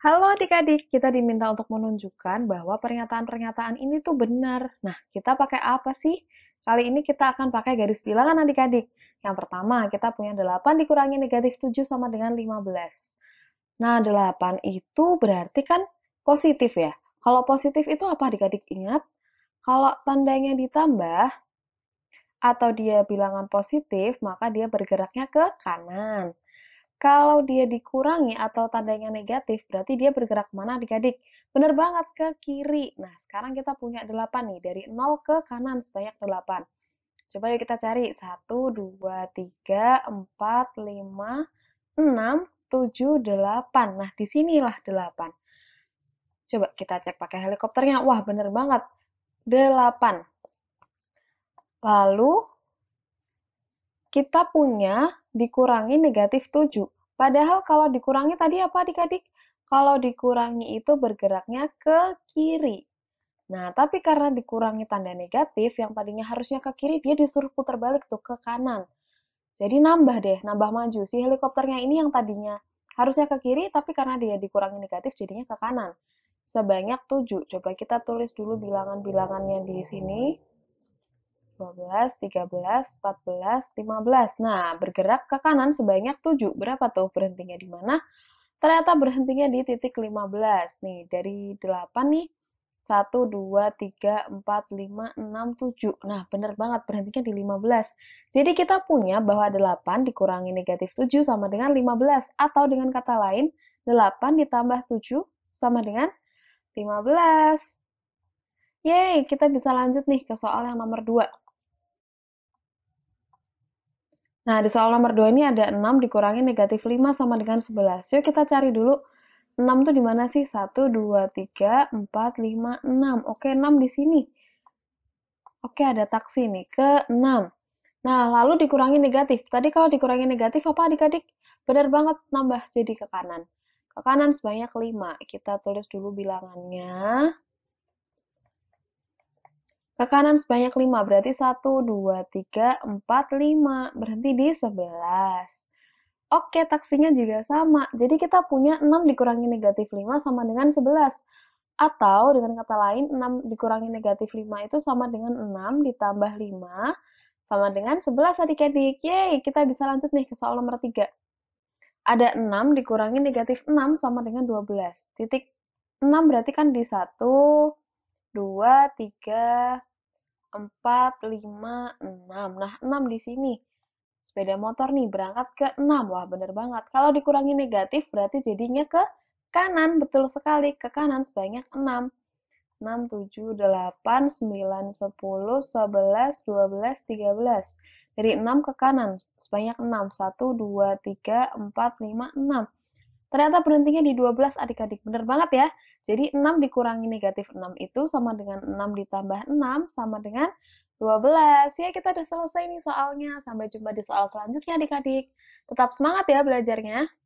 Halo adik-adik, kita diminta untuk menunjukkan bahwa pernyataan-pernyataan ini tuh benar. Nah, kita pakai apa sih? Kali ini kita akan pakai garis bilangan adik-adik. Yang pertama, kita punya 8 dikurangi negatif 7 sama dengan 15. Nah, 8 itu berarti kan positif ya. Kalau positif itu apa adik-adik ingat? Kalau tandanya ditambah atau dia bilangan positif, maka dia bergeraknya ke kanan. Kalau dia dikurangi atau tandanya negatif, berarti dia bergerak mana adik-adik? Benar banget, ke kiri. Nah, sekarang kita punya 8 nih, dari 0 ke kanan sebanyak 8. Coba yuk kita cari. 1, 2, 3, 4, 5, 6, 7, 8. Nah, disinilah 8. Coba kita cek pakai helikopternya. Wah, bener banget. 8. Lalu, kita punya dikurangi negatif 7. Padahal kalau dikurangi tadi apa adik-adik? Kalau dikurangi itu bergeraknya ke kiri. Nah, tapi karena dikurangi tanda negatif, yang tadinya harusnya ke kiri, dia disuruh putar balik tuh ke kanan. Jadi nambah deh, nambah maju. Si helikopternya ini yang tadinya harusnya ke kiri, tapi karena dia dikurangi negatif, jadinya ke kanan. Sebanyak 7. Coba kita tulis dulu bilangan-bilangannya di sini. 12, 13, 14, 15. Nah, bergerak ke kanan sebanyak 7. Berapa tuh berhentinya di mana? Ternyata berhentinya di titik 15. Nih, dari 8 nih, 1, 2, 3, 4, 5, 6, 7. Nah, benar banget berhentinya di 15. Jadi kita punya bahwa 8 dikurangi negatif 7 sama dengan 15. Atau dengan kata lain, 8 ditambah 7 sama dengan 15. Yeay, kita bisa lanjut nih ke soal yang nomor 2. Nah, di soal nomor 2 ini ada 6 dikurangi negatif 5 sama dengan 11. Yuk kita cari dulu 6 itu di mana sih? 1, 2, 3, 4, 5, 6. Oke, 6 di sini. Oke, ada taksi nih, ke 6. Nah, lalu dikurangi negatif. Tadi kalau dikurangi negatif apa adik-adik? Benar banget, nambah jadi ke kanan. Ke kanan sebanyak 5. Kita tulis dulu bilangannya. Ke kanan sebanyak 5, berarti 1, 2, 3, 4, 5. Berhenti di 11. Oke, taksinya juga sama. Jadi kita punya 6 dikurangi negatif 5 sama dengan 11. Atau dengan kata lain, 6 dikurangi negatif 5 itu sama dengan 6 ditambah 5 sama dengan 11 adik-adik. Yeay, kita bisa lanjut nih ke soal nomor 3. Ada 6 dikurangi negatif 6 sama dengan 12. Titik 6 berarti kan di 1, 2, 3, 4, 5, 6. Nah, 6 di sini. Sepeda motor nih berangkat ke 6. Wah, bener banget. Kalau dikurangi negatif berarti jadinya ke kanan. Betul sekali, ke kanan sebanyak 6. 6, 7, 8, 9, 10, 11, 12, 13. Dari 6 ke kanan, sebanyak 6. 1, 2, 3, 4, 5, 6. Ternyata berhentinya di 12 adik-adik. Bener banget ya. Jadi 6 dikurangi negatif 6 itu sama dengan 6 ditambah 6 sama dengan 12. Ya kita udah selesai nih soalnya. Sampai jumpa di soal selanjutnya adik-adik. Tetap semangat ya belajarnya.